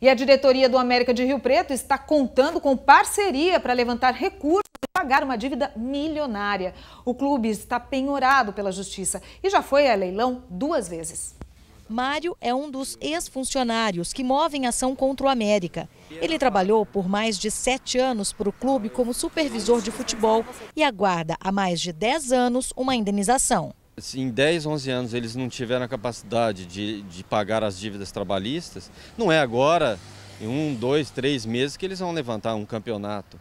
E a diretoria do América de Rio Preto está contando com parceria para levantar recursos e pagar uma dívida milionária. O clube está penhorado pela justiça e já foi a leilão duas vezes. Mário é um dos ex-funcionários que movem ação contra o América. Ele trabalhou por mais de sete anos para o clube como supervisor de futebol e aguarda há mais de dez anos uma indenização. Se em 10, 11 anos eles não tiveram a capacidade de, de pagar as dívidas trabalhistas, não é agora, em um, dois, três meses, que eles vão levantar um campeonato.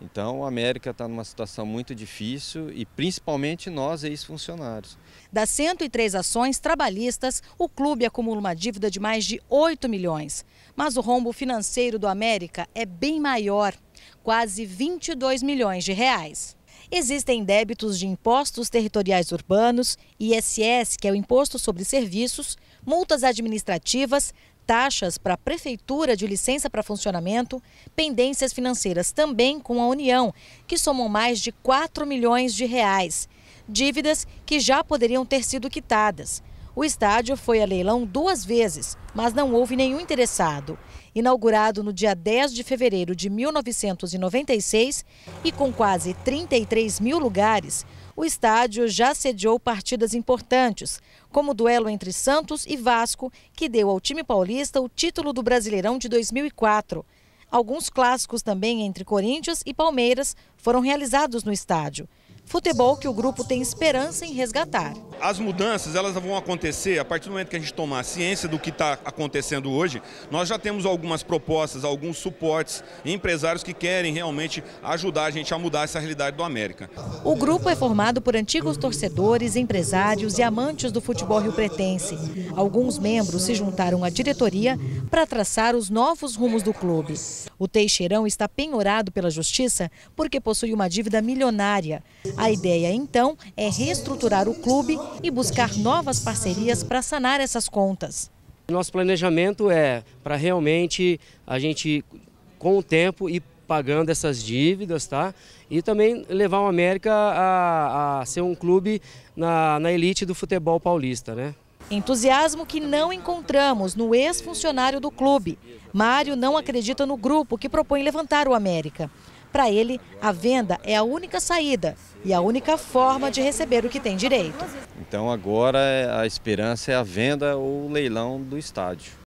Então, a América está numa situação muito difícil e principalmente nós, ex-funcionários. Das 103 ações trabalhistas, o clube acumula uma dívida de mais de 8 milhões. Mas o rombo financeiro do América é bem maior, quase 22 milhões de reais existem débitos de impostos territoriais urbanos, ISS, que é o Imposto sobre Serviços, multas administrativas, taxas para a prefeitura de licença para funcionamento, pendências financeiras também com a União, que somam mais de 4 milhões de reais. Dívidas que já poderiam ter sido quitadas. O estádio foi a leilão duas vezes, mas não houve nenhum interessado. Inaugurado no dia 10 de fevereiro de 1996 e com quase 33 mil lugares, o estádio já sediou partidas importantes, como o duelo entre Santos e Vasco, que deu ao time paulista o título do Brasileirão de 2004. Alguns clássicos também entre Corinthians e Palmeiras foram realizados no estádio. Futebol que o grupo tem esperança em resgatar as mudanças elas vão acontecer a partir do momento que a gente tomar ciência do que está acontecendo hoje. Nós já temos algumas propostas, alguns suportes, empresários que querem realmente ajudar a gente a mudar essa realidade do América. O grupo é formado por antigos torcedores, empresários e amantes do futebol rio-pretense. Alguns membros se juntaram à diretoria para traçar os novos rumos do clube. O Teixeirão está penhorado pela justiça porque possui uma dívida milionária. A ideia, então, é reestruturar o clube e buscar novas parcerias para sanar essas contas. Nosso planejamento é para realmente a gente, com o tempo, ir pagando essas dívidas, tá? E também levar o América a, a ser um clube na, na elite do futebol paulista, né? Entusiasmo que não encontramos no ex-funcionário do clube. Mário não acredita no grupo que propõe levantar o América. Para ele, a venda é a única saída e a única forma de receber o que tem direito. Então agora é, a esperança é a venda ou o leilão do estádio.